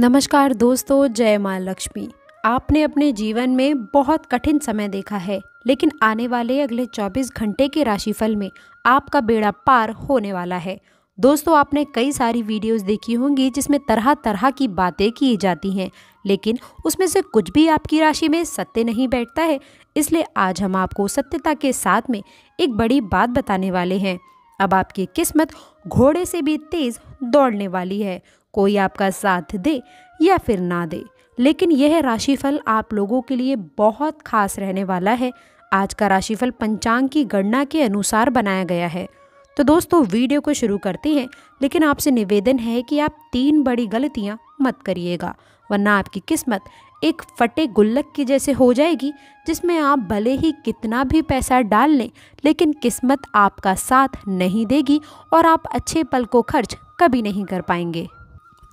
नमस्कार दोस्तों जय माँ लक्ष्मी आपने अपने जीवन में बहुत कठिन समय देखा है लेकिन आने वाले अगले 24 घंटे के राशिफल में आपका बेड़ा पार होने वाला है दोस्तों आपने कई सारी वीडियोस देखी होंगी जिसमें तरह तरह की बातें की जाती हैं लेकिन उसमें से कुछ भी आपकी राशि में सत्य नहीं बैठता है इसलिए आज हम आपको सत्यता के साथ में एक बड़ी बात बताने वाले हैं अब आपकी किस्मत घोड़े से भी तेज़ दौड़ने वाली है कोई आपका साथ दे या फिर ना दे लेकिन यह राशिफल आप लोगों के लिए बहुत खास रहने वाला है आज का राशिफल पंचांग की गणना के अनुसार बनाया गया है तो दोस्तों वीडियो को शुरू करते हैं लेकिन आपसे निवेदन है कि आप तीन बड़ी गलतियाँ मत करिएगा वरना आपकी किस्मत एक फटे गुल्लक की जैसे हो जाएगी जिसमें आप भले ही कितना भी पैसा डाल लें लेकिन किस्मत आपका साथ नहीं देगी और आप अच्छे पल को खर्च कभी नहीं कर पाएंगे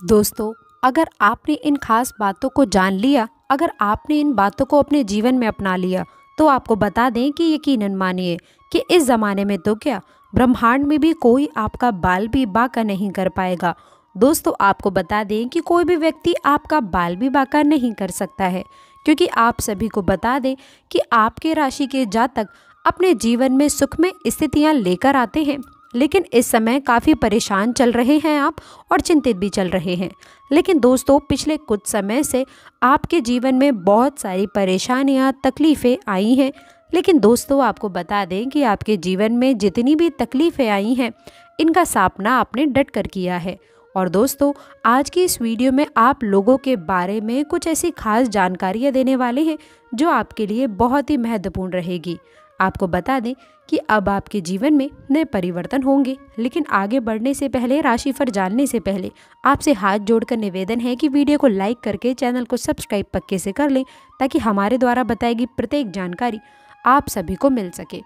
दोस्तों अगर आपने इन खास बातों को जान लिया अगर आपने इन बातों को अपने जीवन में अपना लिया तो आपको बता दें कि यकीनन मानिए कि इस ज़माने में तो क्या ब्रह्मांड में भी कोई आपका बाल भी बाका नहीं कर पाएगा दोस्तों आपको बता दें कि कोई भी व्यक्ति आपका बाल भी बाका नहीं कर सकता है क्योंकि आप सभी को बता दें कि आपके राशि के जातक अपने जीवन में सुख में स्थितियाँ लेकर आते हैं लेकिन इस समय काफ़ी परेशान चल रहे हैं आप और चिंतित भी चल रहे हैं लेकिन दोस्तों पिछले कुछ समय से आपके जीवन में बहुत सारी परेशानियाँ तकलीफ़ें आई हैं लेकिन दोस्तों आपको बता दें कि आपके जीवन में जितनी भी तकलीफ़ें आई हैं इनका सामना आपने डट कर किया है और दोस्तों आज की इस वीडियो में आप लोगों के बारे में कुछ ऐसी खास जानकारियाँ देने वाले हैं जो आपके लिए बहुत ही महत्वपूर्ण रहेगी आपको बता दें कि अब आपके जीवन में नए परिवर्तन होंगे लेकिन आगे बढ़ने से पहले राशि पर जानने से पहले आपसे हाथ जोड़कर निवेदन है कि वीडियो को लाइक करके चैनल को सब्सक्राइब पक्के से कर लें ताकि हमारे द्वारा बताई गई प्रत्येक जानकारी आप सभी को मिल सके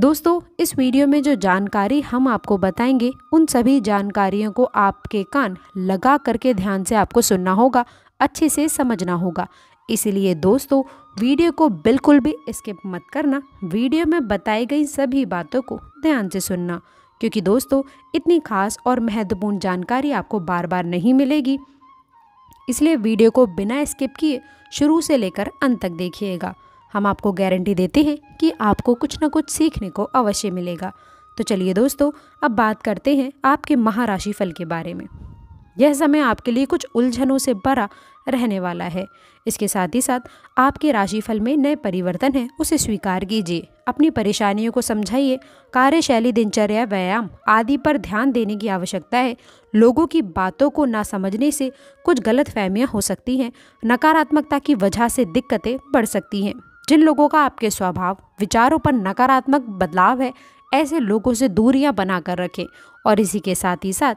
दोस्तों इस वीडियो में जो जानकारी हम आपको बताएंगे उन सभी जानकारियों को आपके कान लगा करके ध्यान से आपको सुनना होगा अच्छे से समझना होगा इसलिए दोस्तों वीडियो को बिल्कुल भी स्किप मत करना वीडियो में बताई गई सभी बातों को ध्यान से सुनना क्योंकि दोस्तों इतनी खास और महत्वपूर्ण जानकारी आपको बार बार नहीं मिलेगी इसलिए वीडियो को बिना स्किप किए शुरू से लेकर अंत तक देखिएगा हम आपको गारंटी देते हैं कि आपको कुछ ना कुछ सीखने को अवश्य मिलेगा तो चलिए दोस्तों अब बात करते हैं आपके महाराशि फल के बारे में यह समय आपके लिए कुछ उलझनों से भरा रहने वाला है इसके साथ ही साथ आपके राशिफल में नए परिवर्तन हैं उसे स्वीकार कीजिए अपनी परेशानियों को समझाइए कार्यशैली दिनचर्या व्यायाम आदि पर ध्यान देने की आवश्यकता है लोगों की बातों को ना समझने से कुछ गलत फहमियाँ हो सकती हैं नकारात्मकता की वजह से दिक्कतें बढ़ सकती हैं जिन लोगों का आपके स्वभाव विचारों पर नकारात्मक बदलाव है ऐसे लोगों से दूरियां बनाकर रखें और इसी के साथ ही साथ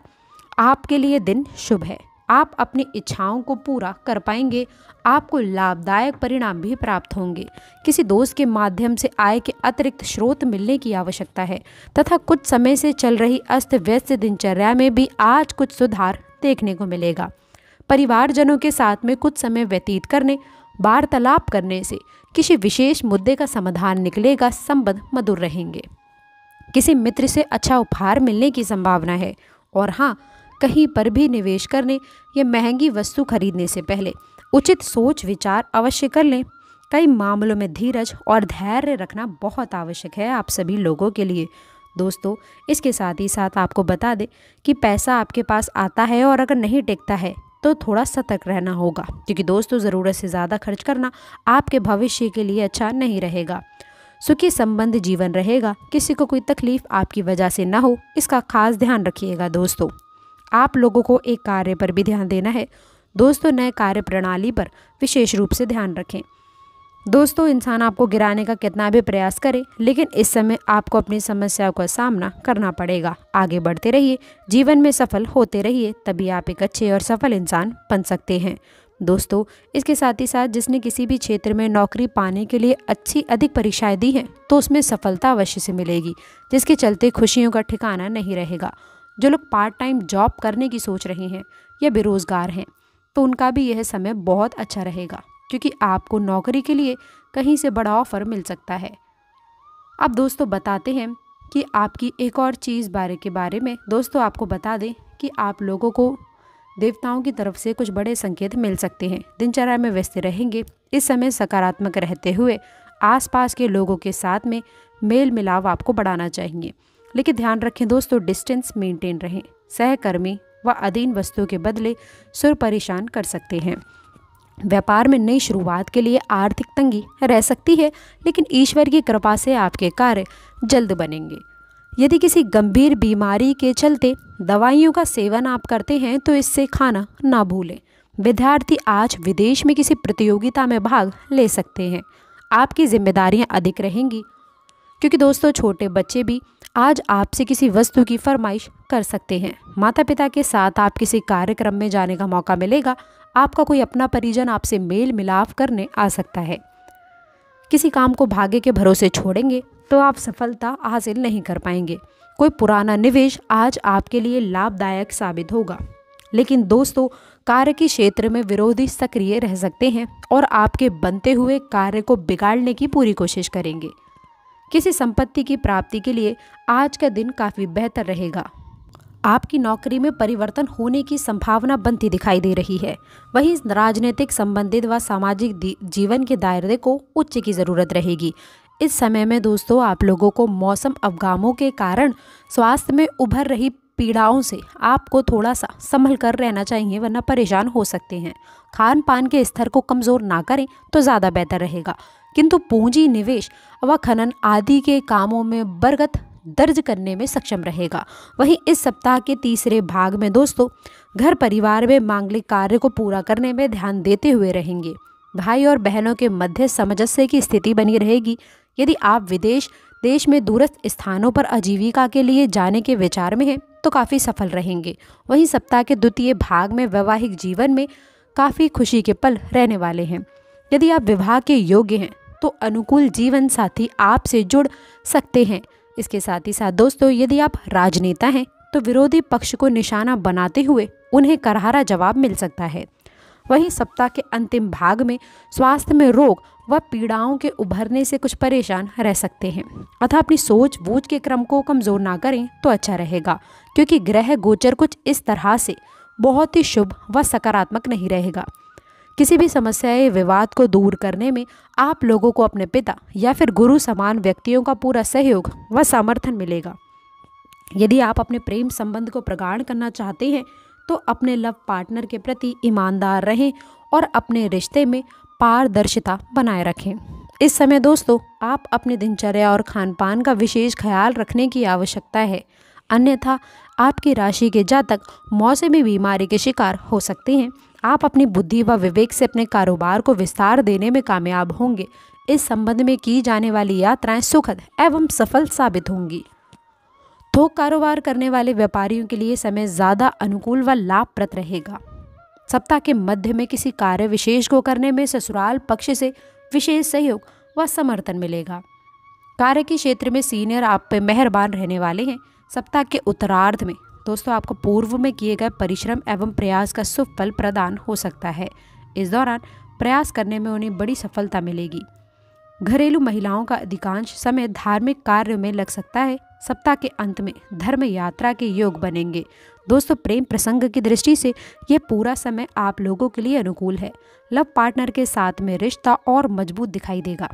आपके लिए दिन शुभ है आप अपनी इच्छाओं को पूरा कर पाएंगे आपको लाभदायक परिणाम भी प्राप्त होंगे किसी दोस्त के माध्यम से आय के अतिरिक्त स्रोत मिलने की आवश्यकता है तथा कुछ समय से चल रही अस्त व्यस्त दिनचर्या में भी आज कुछ सुधार देखने को मिलेगा परिवारजनों के साथ में कुछ समय व्यतीत करने वार्तालाप करने से किसी विशेष मुद्दे का समाधान निकलेगा संबंध मधुर रहेंगे किसी मित्र से अच्छा उपहार मिलने की संभावना है और हाँ कहीं पर भी निवेश करने या महंगी वस्तु खरीदने से पहले उचित सोच विचार अवश्य कर लें कई मामलों में धीरज और धैर्य रखना बहुत आवश्यक है आप सभी लोगों के लिए दोस्तों इसके साथ ही साथ आपको बता दें कि पैसा आपके पास आता है और अगर नहीं टिकता है तो थोड़ा सतर्क रहना होगा क्योंकि दोस्तों ज़रूरत से ज़्यादा खर्च करना आपके भविष्य के लिए अच्छा नहीं रहेगा सुखी संबंध जीवन रहेगा किसी को कोई तकलीफ आपकी वजह से ना हो इसका खास ध्यान रखिएगा दोस्तों आप लोगों को एक कार्य पर भी ध्यान देना है दोस्तों नए कार्य प्रणाली पर विशेष रूप से ध्यान रखें दोस्तों इंसान आपको गिराने का कितना भी प्रयास करे लेकिन इस समय आपको अपनी समस्याओं का सामना करना पड़ेगा आगे बढ़ते रहिए जीवन में सफल होते रहिए तभी आप एक अच्छे और सफल इंसान बन सकते हैं दोस्तों इसके साथ ही साथ जिसने किसी भी क्षेत्र में नौकरी पाने के लिए अच्छी अधिक परीक्षाएं दी हैं तो उसमें सफलता अवश्य से मिलेगी जिसके चलते खुशियों का ठिकाना नहीं रहेगा जो लोग पार्ट टाइम जॉब करने की सोच रहे हैं या बेरोज़गार हैं तो उनका भी यह समय बहुत अच्छा रहेगा क्योंकि आपको नौकरी के लिए कहीं से बड़ा ऑफ़र मिल सकता है अब दोस्तों बताते हैं कि आपकी एक और चीज़ बारे के बारे में दोस्तों आपको बता दें कि आप लोगों को देवताओं की तरफ से कुछ बड़े संकेत मिल सकते हैं दिनचर्या में व्यस्त रहेंगे इस समय सकारात्मक रहते हुए आसपास के लोगों के साथ में मेल मिलाव आपको बढ़ाना चाहिए लेकिन ध्यान रखें दोस्तों डिस्टेंस मेंटेन रहें सहकर्मी व अधीन वस्तुओं के बदले सुर परेशान कर सकते हैं व्यापार में नई शुरुआत के लिए आर्थिक तंगी रह सकती है लेकिन ईश्वर की कृपा से आपके कार्य जल्द बनेंगे यदि किसी गंभीर बीमारी के चलते दवाइयों का सेवन आप करते हैं तो इससे खाना ना भूलें विद्यार्थी आज विदेश में किसी प्रतियोगिता में भाग ले सकते हैं आपकी जिम्मेदारियां अधिक रहेंगी क्योंकि दोस्तों छोटे बच्चे भी आज आपसे किसी वस्तु की फरमाइश कर सकते हैं माता पिता के साथ आप किसी कार्यक्रम में जाने का मौका मिलेगा आपका कोई अपना परिजन आपसे मेल मिलाप करने आ सकता है किसी काम को भाग्य के भरोसे छोड़ेंगे तो आप सफलता हासिल नहीं कर पाएंगे कोई पुराना निवेश आज आपके लिए लाभदायक साबित होगा लेकिन दोस्तों कार्य के क्षेत्र में विरोधी सक्रिय रह सकते हैं और आपके बनते हुए कार्य को बिगाड़ने की पूरी कोशिश करेंगे किसी संपत्ति की प्राप्ति के लिए आज का दिन काफ़ी बेहतर रहेगा आपकी नौकरी में परिवर्तन होने की संभावना बनती दिखाई दे रही है वहीं राजनीतिक संबंधित व सामाजिक जीवन के दायरे को उच्च की ज़रूरत रहेगी इस समय में दोस्तों आप लोगों को मौसम अवगामों के कारण स्वास्थ्य में उभर रही पीड़ाओं से आपको थोड़ा सा संभल कर रहना चाहिए वरना परेशान हो सकते हैं खान पान के स्तर को कमज़ोर ना करें तो ज़्यादा बेहतर रहेगा किंतु पूंजी निवेश व खनन आदि के कामों में बरगत दर्ज करने में सक्षम रहेगा वहीं इस सप्ताह के तीसरे भाग में दोस्तों घर परिवार में मांगलिक कार्य को पूरा करने में ध्यान देते हुए रहेंगे भाई और बहनों के मध्य सामंजस्य की स्थिति बनी रहेगी यदि आप विदेश देश में दूरस्थ स्थानों पर आजीविका के लिए जाने के विचार में हैं तो काफ़ी सफल रहेंगे वहीं सप्ताह के द्वितीय भाग में वैवाहिक जीवन में काफ़ी खुशी के पल रहने वाले हैं यदि आप विवाह के योग्य हैं तो अनुकूल जीवन साथी आपसे जुड़ सकते हैं इसके साथ ही साथ दोस्तों यदि आप राजनेता हैं तो विरोधी पक्ष को निशाना बनाते हुए उन्हें करहारा जवाब मिल सकता है वहीं सप्ताह के अंतिम भाग में स्वास्थ्य में रोग व पीड़ाओं के उभरने से कुछ परेशान रह सकते हैं अतः अपनी सोच बूझ के क्रम को कमज़ोर ना करें तो अच्छा रहेगा क्योंकि ग्रह गोचर कुछ इस तरह से बहुत ही शुभ व सकारात्मक नहीं रहेगा किसी भी समस्या या विवाद को दूर करने में आप लोगों को अपने पिता या फिर गुरु समान व्यक्तियों का पूरा सहयोग व समर्थन मिलेगा यदि आप अपने प्रेम संबंध को प्रगाढ़ करना चाहते हैं तो अपने लव पार्टनर के प्रति ईमानदार रहें और अपने रिश्ते में पारदर्शिता बनाए रखें इस समय दोस्तों आप अपने दिनचर्या और खान पान का विशेष ख्याल रखने की आवश्यकता है अन्यथा आपकी राशि के जातक मौसमी बीमारी के शिकार हो सकते हैं आप अपनी बुद्धि व विवेक से अपने कारोबार को विस्तार देने में कामयाब होंगे इस संबंध में की जाने वाली यात्राएं सुखद एवं सफल साबित होंगी थोक कारोबार करने वाले व्यापारियों के लिए समय ज़्यादा अनुकूल व लाभप्रद रहेगा सप्ताह के मध्य में किसी कार्य विशेष को करने में ससुराल पक्ष से विशेष सहयोग व समर्थन मिलेगा कार्य के क्षेत्र में सीनियर आप पे मेहरबान रहने वाले हैं सप्ताह के उत्तरार्ध में दोस्तों आपको पूर्व में किए गए परिश्रम एवं प्रयास का सुफल प्रदान हो सकता है इस दौरान प्रयास करने में उन्हें बड़ी सफलता मिलेगी घरेलू महिलाओं का अधिकांश समय धार्मिक कार्यों में लग सकता है सप्ताह के अंत में धर्म यात्रा के योग बनेंगे दोस्तों प्रेम प्रसंग की दृष्टि से यह पूरा समय आप लोगों के लिए अनुकूल है लव पार्टनर के साथ में रिश्ता और मजबूत दिखाई देगा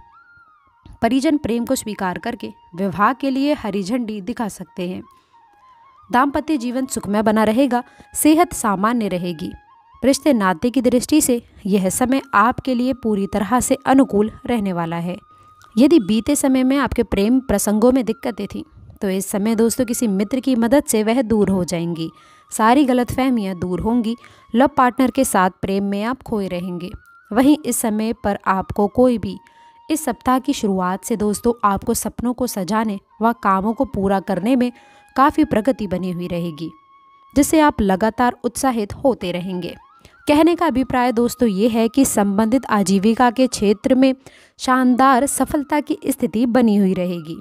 परिजन प्रेम को स्वीकार करके विवाह के लिए हरी झंडी दिखा सकते हैं दाम्पत्य जीवन सुखमय बना रहेगा सेहत सामान्य रहेगी रिश्ते नाते की दृष्टि से यह समय आपके लिए पूरी तरह से अनुकूल रहने वाला है यदि बीते समय में आपके प्रेम प्रसंगों में दिक्कतें थीं तो इस समय दोस्तों किसी मित्र की मदद से वह दूर हो जाएंगी सारी गलतफहमियां दूर होंगी लव पार्टनर के साथ प्रेम में आप खोए रहेंगे वहीं इस समय पर आपको कोई भी इस सप्ताह की शुरुआत से दोस्तों आपको सपनों को सजाने व कामों को पूरा करने में काफ़ी प्रगति बनी हुई रहेगी जिससे आप लगातार उत्साहित होते रहेंगे कहने का अभिप्राय दोस्तों ये है कि संबंधित आजीविका के क्षेत्र में शानदार सफलता की स्थिति बनी हुई रहेगी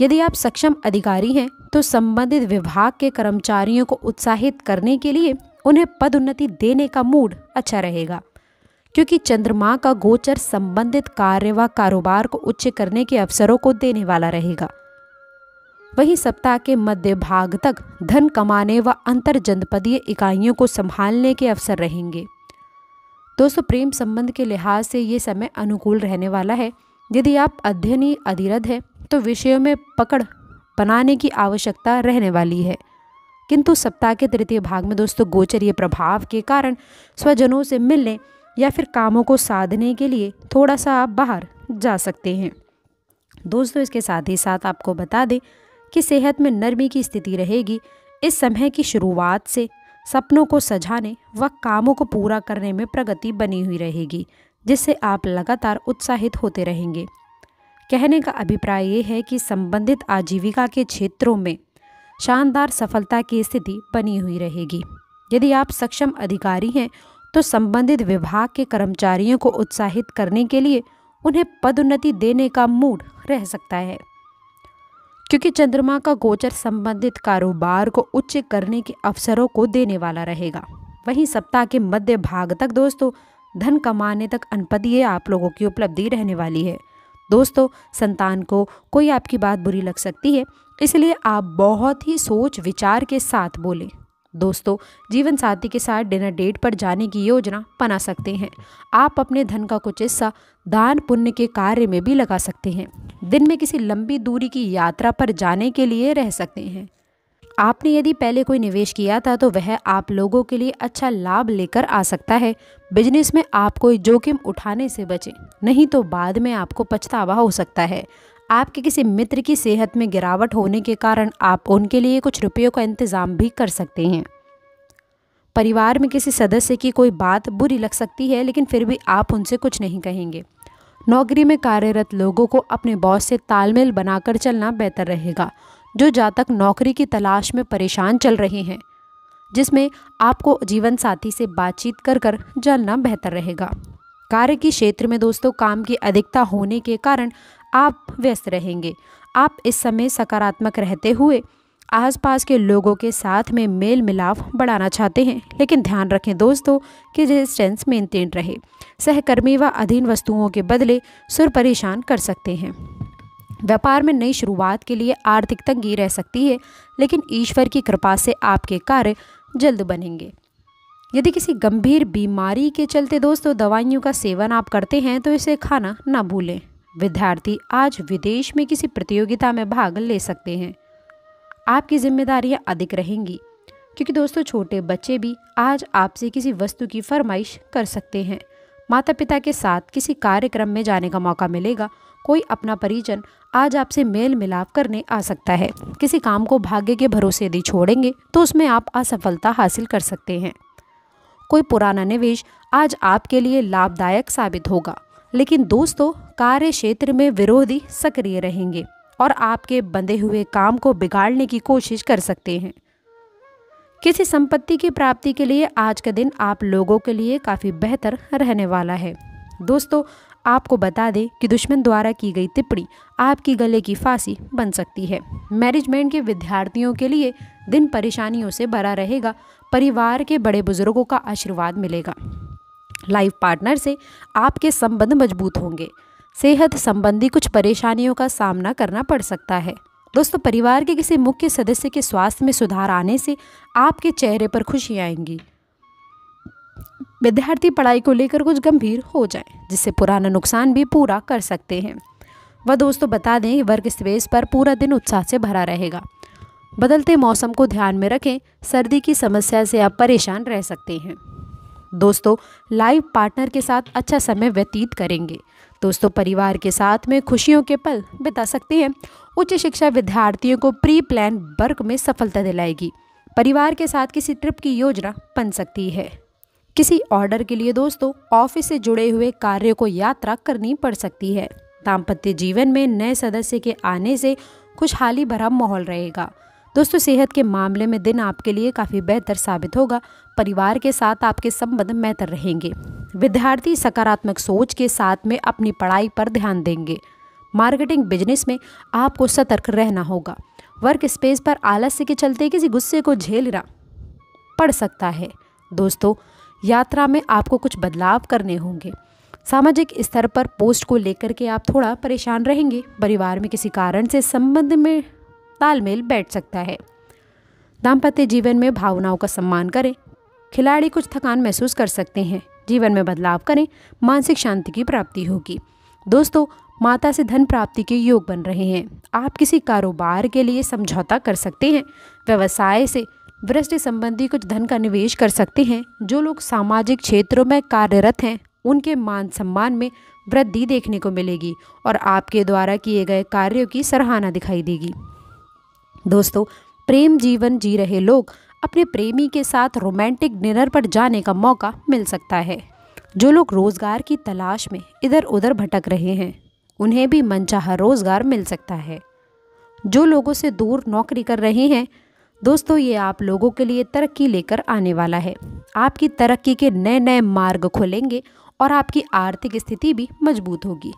यदि आप सक्षम अधिकारी हैं तो संबंधित विभाग के कर्मचारियों को उत्साहित करने के लिए उन्हें पदोन्नति देने का मूड अच्छा रहेगा क्योंकि चंद्रमा का गोचर संबंधित कार्य व कारोबार को उच्च करने के अवसरों को देने वाला रहेगा वहीं सप्ताह के मध्य भाग तक धन कमाने व अंतर जनपदीय इकाइयों को संभालने के अवसर रहेंगे दोस्तों प्रेम संबंध के लिहाज से ये समय अनुकूल रहने वाला है यदि आप अध्ययनी अधिरत हैं तो विषयों में पकड़ बनाने की आवश्यकता रहने वाली है किंतु सप्ताह के तृतीय भाग में दोस्तों गोचरीय प्रभाव के कारण स्वजनों से मिलने या फिर कामों को साधने के लिए थोड़ा सा आप बाहर जा सकते हैं दोस्तों इसके साथ ही साथ आपको बता दें कि सेहत में नरमी की स्थिति रहेगी इस समय की शुरुआत से सपनों को सजाने व कामों को पूरा करने में प्रगति बनी हुई रहेगी जिससे आप लगातार उत्साहित होते रहेंगे कहने का अभिप्राय ये है कि संबंधित आजीविका के क्षेत्रों में शानदार सफलता की स्थिति बनी हुई रहेगी यदि आप सक्षम अधिकारी हैं तो संबंधित विभाग के कर्मचारियों को उत्साहित करने के लिए उन्हें पदोन्नति देने का मूड रह सकता है क्योंकि चंद्रमा का गोचर संबंधित कारोबार को उच्च करने के अवसरों को देने वाला रहेगा वहीं सप्ताह के मध्य भाग तक दोस्तों धन कमाने तक अनपदीय आप लोगों की उपलब्धि रहने वाली है दोस्तों संतान को कोई आपकी बात बुरी लग सकती है इसलिए आप बहुत ही सोच विचार के साथ बोलें दोस्तों जीवन साथी के साथ डिनर डेट पर जाने की योजना बना सकते हैं आप अपने धन का कुछ हिस्सा दान पुण्य के कार्य में भी लगा सकते हैं दिन में किसी लंबी दूरी की यात्रा पर जाने के लिए रह सकते हैं आपने यदि पहले कोई निवेश किया था तो वह आप लोगों के लिए अच्छा लाभ लेकर आ सकता है बिजनेस में आप कोई जोखिम उठाने से बचें नहीं तो बाद में आपको पछतावा हो सकता है आपके किसी मित्र की सेहत में गिरावट होने के कारण आप उनके लिए कुछ रुपयों का इंतज़ाम भी कर सकते हैं परिवार में किसी सदस्य की कोई बात बुरी लग सकती है लेकिन फिर भी आप उनसे कुछ नहीं कहेंगे नौकरी में कार्यरत लोगों को अपने बॉस से तालमेल बनाकर चलना बेहतर रहेगा जो जातक नौकरी की तलाश में परेशान चल रहे हैं जिसमें आपको जीवन साथी से बातचीत कर कर जलना बेहतर रहेगा कार्य के क्षेत्र में दोस्तों काम की अधिकता होने के कारण आप व्यस्त रहेंगे आप इस समय सकारात्मक रहते हुए आसपास के लोगों के साथ में मेल मिलाप बढ़ाना चाहते हैं लेकिन ध्यान रखें दोस्तों कि रेजिस्टेंस मेंटेन रहे सहकर्मी व अधीन वस्तुओं के बदले सुर परेशान कर सकते हैं व्यापार में नई शुरुआत के लिए आर्थिक तंगी रह सकती है लेकिन ईश्वर की कृपा से आपके कार्य जल्द बनेंगे यदि किसी गंभीर बीमारी के चलते दोस्तों दवाइयों का सेवन आप करते हैं तो इसे खाना ना भूलें विद्यार्थी आज विदेश में किसी प्रतियोगिता में भाग ले सकते हैं आपकी जिम्मेदारियां अधिक रहेंगी क्योंकि दोस्तों छोटे बच्चे भी आज आपसे किसी वस्तु की फरमाइश कर सकते हैं माता पिता के साथ किसी कार्यक्रम में जाने का मौका मिलेगा कोई अपना परिजन आज आपसे मेल मिलाप करने आ सकता है किसी काम को भाग्य के भरोसे यदि छोड़ेंगे तो उसमें आप असफलता हासिल कर सकते हैं कोई पुराना निवेश आज आपके लिए लाभदायक साबित होगा लेकिन दोस्तों कार्य क्षेत्र में विरोधी सक्रिय रहेंगे और आपके बंधे हुए काम को बिगाड़ने की कोशिश कर सकते हैं किसी संपत्ति की प्राप्ति के लिए आज का दिन आप लोगों के लिए काफ़ी बेहतर रहने वाला है दोस्तों आपको बता दें कि दुश्मन द्वारा की गई टिप्पणी आपकी गले की फांसी बन सकती है मैनेजमेंट के विद्यार्थियों के लिए दिन परेशानियों से भरा रहेगा परिवार के बड़े बुजुर्गों का आशीर्वाद मिलेगा लाइफ पार्टनर से आपके संबंध मजबूत होंगे सेहत संबंधी कुछ परेशानियों का सामना करना पड़ सकता है दोस्तों परिवार के किसी मुख्य सदस्य के स्वास्थ्य में सुधार आने से आपके चेहरे पर खुशी आएंगी विद्यार्थी पढ़ाई को लेकर कुछ गंभीर हो जाएं, जिससे पुराना नुकसान भी पूरा कर सकते हैं वह दोस्तों बता दें वर्क स्पेस पर पूरा दिन उत्साह से भरा रहेगा बदलते मौसम को ध्यान में रखें सर्दी की समस्या से आप परेशान रह सकते हैं दोस्तों लाइव पार्टनर के साथ अच्छा समय व्यतीत करेंगे दोस्तों परिवार के साथ में खुशियों के पल बिता सकते हैं उच्च शिक्षा विद्यार्थियों को प्री प्लान वर्क में सफलता दिलाएगी परिवार के साथ किसी ट्रिप की योजना बन सकती है किसी ऑर्डर के लिए दोस्तों ऑफिस से जुड़े हुए कार्य को यात्रा करनी पड़ सकती है दाम्पत्य जीवन में नए सदस्य के आने से खुशहाली भरा माहौल रहेगा दोस्तों सेहत के मामले में दिन आपके लिए काफ़ी बेहतर साबित होगा परिवार के साथ आपके संबंध बेहतर रहेंगे विद्यार्थी सकारात्मक सोच के साथ में अपनी पढ़ाई पर ध्यान देंगे मार्केटिंग बिजनेस में आपको सतर्क रहना होगा वर्क स्पेस पर आलस्य के चलते किसी गुस्से को झेलना पड़ सकता है दोस्तों यात्रा में आपको कुछ बदलाव करने होंगे सामाजिक स्तर पर पोस्ट को लेकर के आप थोड़ा परेशान रहेंगे परिवार में किसी कारण से संबंध में तालमेल बैठ सकता है दाम्पत्य जीवन में भावनाओं का सम्मान करें खिलाड़ी कुछ थकान महसूस कर सकते हैं जीवन में बदलाव करें मानसिक शांति की प्राप्ति होगी दोस्तों माता से धन प्राप्ति के योग बन रहे हैं आप किसी कारोबार के लिए समझौता कर सकते हैं व्यवसाय से वृष्टि संबंधी कुछ धन का निवेश कर सकते हैं जो लोग सामाजिक क्षेत्रों में कार्यरत हैं उनके मान सम्मान में वृद्धि देखने को मिलेगी और आपके द्वारा किए गए कार्यों की सराहना दिखाई देगी दोस्तों प्रेम जीवन जी रहे लोग अपने प्रेमी के साथ रोमांटिक डिनर पर जाने का मौका मिल सकता है जो लोग रोज़गार की तलाश में इधर उधर भटक रहे हैं उन्हें भी मनचाहा रोज़गार मिल सकता है जो लोगों से दूर नौकरी कर रहे हैं दोस्तों ये आप लोगों के लिए तरक्की लेकर आने वाला है आपकी तरक्की के नए नए मार्ग खोलेंगे और आपकी आर्थिक स्थिति भी मजबूत होगी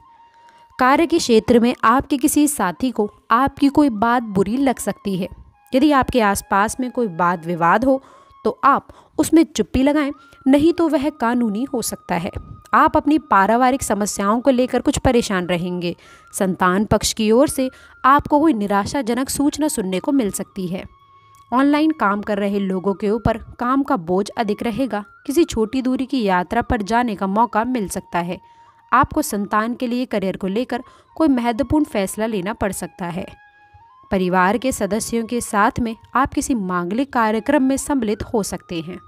कार्य के क्षेत्र में आपके किसी साथी को आपकी कोई बात बुरी लग सकती है यदि आपके आसपास में कोई वाद विवाद हो तो आप उसमें चुप्पी लगाएं नहीं तो वह कानूनी हो सकता है आप अपनी पारिवारिक समस्याओं को लेकर कुछ परेशान रहेंगे संतान पक्ष की ओर से आपको कोई निराशाजनक सूचना सुनने को मिल सकती है ऑनलाइन काम कर रहे लोगों के ऊपर काम का बोझ अधिक रहेगा किसी छोटी दूरी की यात्रा पर जाने का मौका मिल सकता है आपको संतान के लिए करियर को लेकर कोई महत्वपूर्ण फैसला लेना पड़ सकता है परिवार के सदस्यों के साथ में आप किसी मांगलिक कार्यक्रम में सम्मिलित हो सकते हैं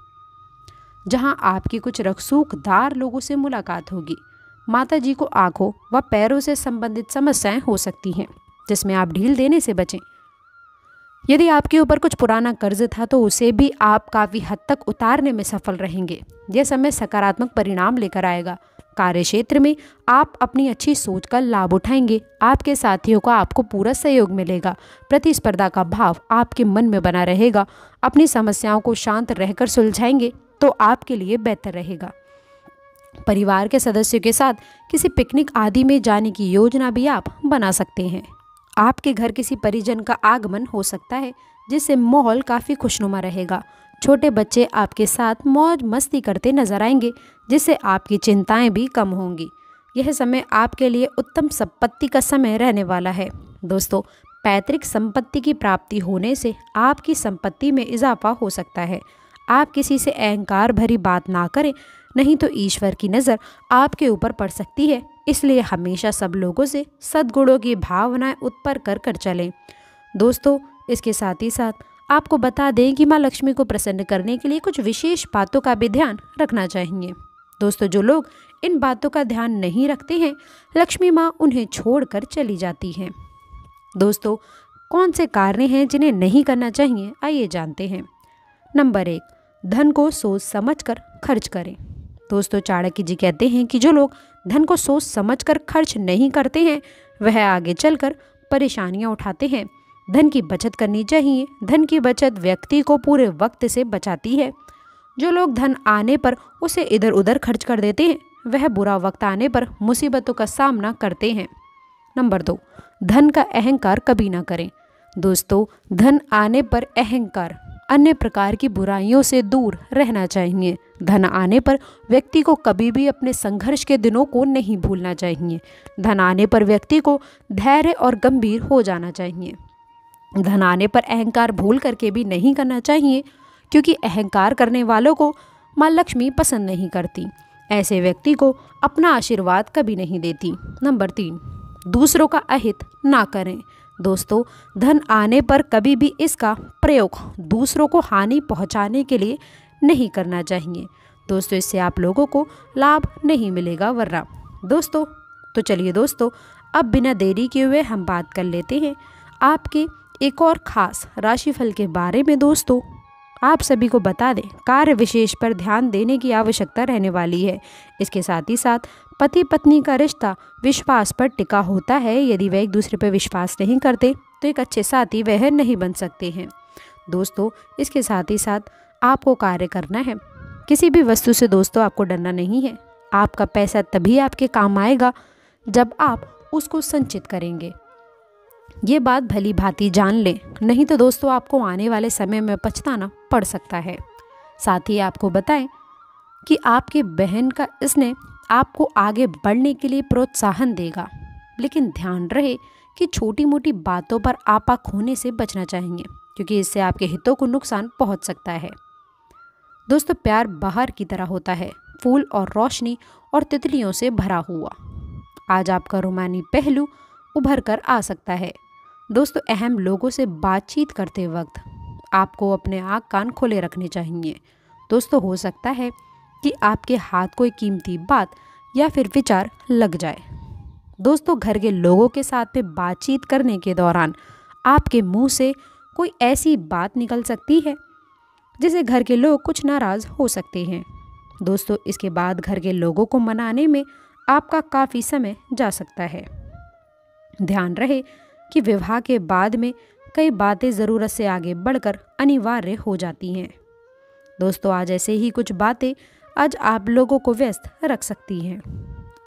जहां आपकी कुछ रखसूखदार लोगों से मुलाकात होगी माता जी को आंखों व पैरों से संबंधित समस्याएं हो सकती हैं जिसमें आप ढील देने से बचें यदि आपके ऊपर कुछ पुराना कर्ज था तो उसे भी आप काफ़ी हद तक उतारने में सफल रहेंगे यह समय सकारात्मक परिणाम लेकर आएगा कार्य क्षेत्र में आप अपनी अच्छी सोच का लाभ उठाएंगे आपके साथियों का आपको पूरा सहयोग मिलेगा प्रतिस्पर्धा का भाव आपके मन में बना रहेगा अपनी समस्याओं को शांत रहकर सुलझाएंगे तो आपके लिए बेहतर रहेगा परिवार के सदस्यों के साथ किसी पिकनिक आदि में जाने की योजना भी आप बना सकते हैं आपके घर किसी परिजन का आगमन हो सकता है जिससे माहौल काफ़ी खुशनुमा रहेगा छोटे बच्चे आपके साथ मौज मस्ती करते नजर आएंगे जिससे आपकी चिंताएं भी कम होंगी यह समय आपके लिए उत्तम संपत्ति का समय रहने वाला है दोस्तों पैतृक संपत्ति की प्राप्ति होने से आपकी संपत्ति में इजाफा हो सकता है आप किसी से अहंकार भरी बात ना करें नहीं तो ईश्वर की नज़र आपके ऊपर पड़ सकती है इसलिए हमेशा सब लोगों से सद्गुणों की भावनाएं उत्पर कर कर चलें दोस्तों इसके साथ ही साथ आपको बता दें कि माँ लक्ष्मी को प्रसन्न करने के लिए कुछ विशेष बातों का भी ध्यान रखना चाहिए दोस्तों जो लोग इन बातों का ध्यान नहीं रखते हैं लक्ष्मी माँ उन्हें छोड़कर चली जाती हैं दोस्तों कौन से कार्य हैं जिन्हें नहीं करना चाहिए आइए जानते हैं नंबर एक धन को सोच समझ कर खर्च करें दोस्तों चाणक्य जी कहते हैं कि जो लोग धन को सोच समझ कर खर्च नहीं करते हैं वह आगे चलकर परेशानियां उठाते हैं धन की बचत करनी चाहिए धन की बचत व्यक्ति को पूरे वक्त से बचाती है जो लोग धन आने पर उसे इधर उधर खर्च कर देते हैं वह बुरा वक्त आने पर मुसीबतों का सामना करते हैं नंबर दो धन का अहंकार कभी ना करें दोस्तों धन आने पर अहंकार अन्य प्रकार की बुराइयों से दूर रहना चाहिए धन आने पर व्यक्ति को कभी भी अपने संघर्ष के दिनों को नहीं भूलना चाहिए धन आने पर व्यक्ति को धैर्य और गंभीर हो जाना चाहिए धन आने पर अहंकार भूल करके भी नहीं करना चाहिए क्योंकि अहंकार करने वालों को माँ लक्ष्मी पसंद नहीं करती ऐसे व्यक्ति को अपना आशीर्वाद कभी नहीं देती नंबर तीन दूसरों का अहित ना करें दोस्तों धन आने पर कभी भी इसका प्रयोग दूसरों को हानि पहुंचाने के लिए नहीं करना चाहिए दोस्तों इससे आप लोगों को लाभ नहीं मिलेगा वर्रा दोस्तों तो चलिए दोस्तों अब बिना देरी किए हुए हम बात कर लेते हैं आपके एक और खास राशिफल के बारे में दोस्तों आप सभी को बता दें कार्य विशेष पर ध्यान देने की आवश्यकता रहने वाली है इसके साथ ही साथ पति पत्नी का रिश्ता विश्वास पर टिका होता है यदि वह एक दूसरे पर विश्वास नहीं करते तो एक अच्छे साथी वह नहीं बन सकते हैं दोस्तों इसके साथ ही साथ आपको कार्य करना है किसी भी वस्तु से दोस्तों आपको डरना नहीं है आपका पैसा तभी आपके काम आएगा जब आप उसको संचित करेंगे ये बात भली भांति जान लें नहीं तो दोस्तों आपको आने वाले समय में पछताना पड़ सकता है साथ ही आपको बताएं कि आपके बहन का इसने आपको आगे बढ़ने के लिए प्रोत्साहन देगा लेकिन ध्यान रहे कि छोटी मोटी बातों पर आपा खोने से बचना चाहेंगे क्योंकि इससे आपके हितों को नुकसान पहुंच सकता है दोस्तों प्यार बाहर की तरह होता है फूल और रोशनी और तितलियों से भरा हुआ आज आपका रोमानी पहलू उभर कर आ सकता है दोस्तों अहम लोगों से बातचीत करते वक्त आपको अपने आँख कान खोले रखने चाहिए दोस्तों हो सकता है कि आपके हाथ कोई कीमती बात या फिर विचार लग जाए दोस्तों घर के लोगों के साथ में बातचीत करने के दौरान आपके मुंह से कोई ऐसी बात निकल सकती है जिसे घर के लोग कुछ नाराज़ हो सकते हैं दोस्तों इसके बाद घर के लोगों को मनाने में आपका काफ़ी समय जा सकता है ध्यान रहे कि विवाह के बाद में कई बातें ज़रूरत से आगे बढ़कर अनिवार्य हो जाती हैं दोस्तों आज ऐसे ही कुछ बातें आज आप लोगों को व्यस्त रख सकती हैं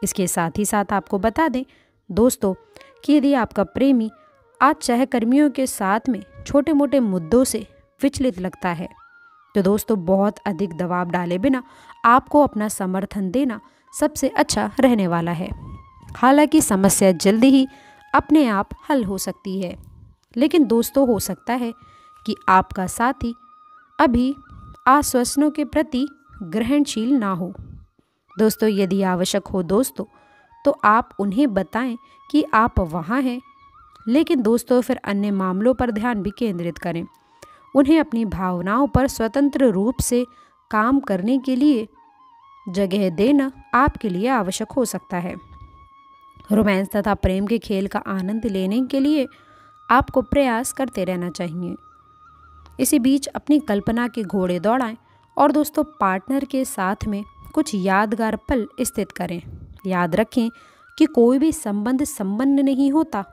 इसके साथ ही साथ आपको बता दें दोस्तों कि यदि आपका प्रेमी आज सहकर्मियों के साथ में छोटे मोटे मुद्दों से विचलित लगता है तो दोस्तों बहुत अधिक दबाव डाले बिना आपको अपना समर्थन देना सबसे अच्छा रहने वाला है हालांकि समस्या जल्दी ही अपने आप हल हो सकती है लेकिन दोस्तों हो सकता है कि आपका साथी अभी आश्वासनों के प्रति ग्रहणशील ना हो दोस्तों यदि आवश्यक हो दोस्तों तो आप उन्हें बताएं कि आप वहाँ हैं लेकिन दोस्तों फिर अन्य मामलों पर ध्यान भी केंद्रित करें उन्हें अपनी भावनाओं पर स्वतंत्र रूप से काम करने के लिए जगह देना आपके लिए आवश्यक हो सकता है रोमांस तथा प्रेम के खेल का आनंद लेने के लिए आपको प्रयास करते रहना चाहिए इसी बीच अपनी कल्पना के घोड़े दौड़ाएं और दोस्तों पार्टनर के साथ में कुछ यादगार पल स्थित करें याद रखें कि कोई भी संबंध संबंध नहीं होता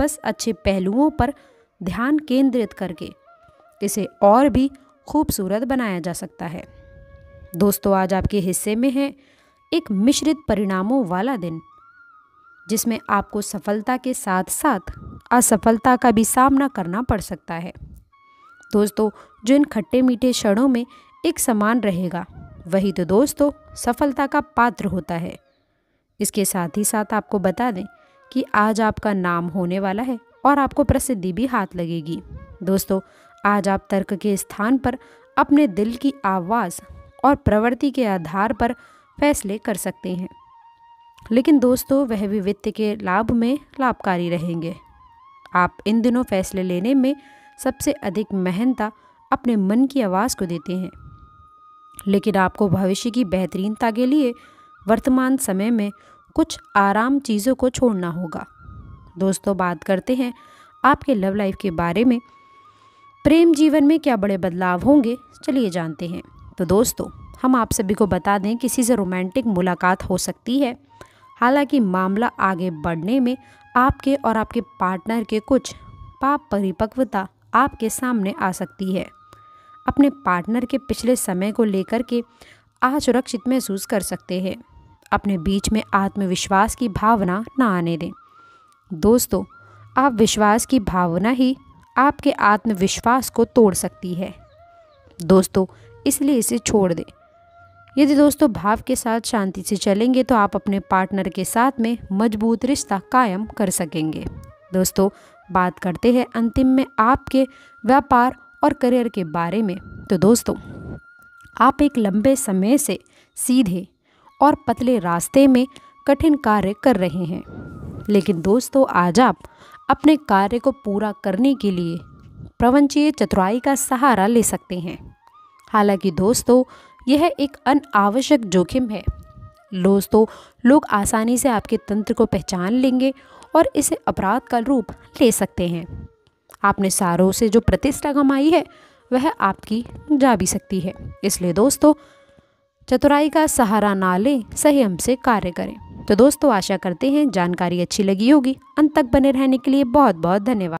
बस अच्छे पहलुओं पर ध्यान केंद्रित करके इसे और भी खूबसूरत बनाया जा सकता है दोस्तों आज आपके हिस्से में है एक मिश्रित परिणामों वाला दिन जिसमें आपको सफलता के साथ साथ असफलता का भी सामना करना पड़ सकता है दोस्तों जो इन खट्टे मीठे क्षणों में एक समान रहेगा वही तो दोस्तों सफलता का पात्र होता है इसके साथ ही साथ आपको बता दें कि आज आपका नाम होने वाला है और आपको प्रसिद्धि भी हाथ लगेगी दोस्तों आज आप तर्क के स्थान पर अपने दिल की आवाज़ और प्रवृत्ति के आधार पर फैसले कर सकते हैं लेकिन दोस्तों वह भी वित्त के लाभ में लाभकारी रहेंगे आप इन दिनों फैसले लेने में सबसे अधिक महनता अपने मन की आवाज़ को देते हैं लेकिन आपको भविष्य की बेहतरीनता के लिए वर्तमान समय में कुछ आराम चीज़ों को छोड़ना होगा दोस्तों बात करते हैं आपके लव लाइफ के बारे में प्रेम जीवन में क्या बड़े बदलाव होंगे चलिए जानते हैं तो दोस्तों हम आप सभी को बता दें किसी से रोमांटिक मुलाकात हो सकती है हालांकि मामला आगे बढ़ने में आपके और आपके पार्टनर के कुछ पाप परिपक्वता आपके सामने आ सकती है अपने पार्टनर के पिछले समय को लेकर के असुरक्षित महसूस कर सकते हैं अपने बीच में आत्मविश्वास की भावना ना आने दें दोस्तों आप विश्वास की भावना ही आपके आत्मविश्वास को तोड़ सकती है दोस्तों इसलिए इसे छोड़ दें यदि दोस्तों भाव के साथ शांति से चलेंगे तो आप अपने पार्टनर के साथ में मजबूत रिश्ता कायम कर सकेंगे दोस्तों बात करते हैं अंतिम में आपके व्यापार और करियर के बारे में तो दोस्तों आप एक लंबे समय से सीधे और पतले रास्ते में कठिन कार्य कर रहे हैं लेकिन दोस्तों आज आप अपने कार्य को पूरा करने के लिए प्रवंचीय चतुराई का सहारा ले सकते हैं हालांकि दोस्तों यह एक अनावश्यक जोखिम है दोस्तों तो लोग आसानी से आपके तंत्र को पहचान लेंगे और इसे अपराध का रूप ले सकते हैं आपने सारों से जो प्रतिष्ठा कमाई है वह आपकी जा भी सकती है इसलिए दोस्तों तो चतुराई का सहारा ना लें संयम से कार्य करें तो दोस्तों तो आशा करते हैं जानकारी अच्छी लगी होगी अंत तक बने रहने के लिए बहुत बहुत धन्यवाद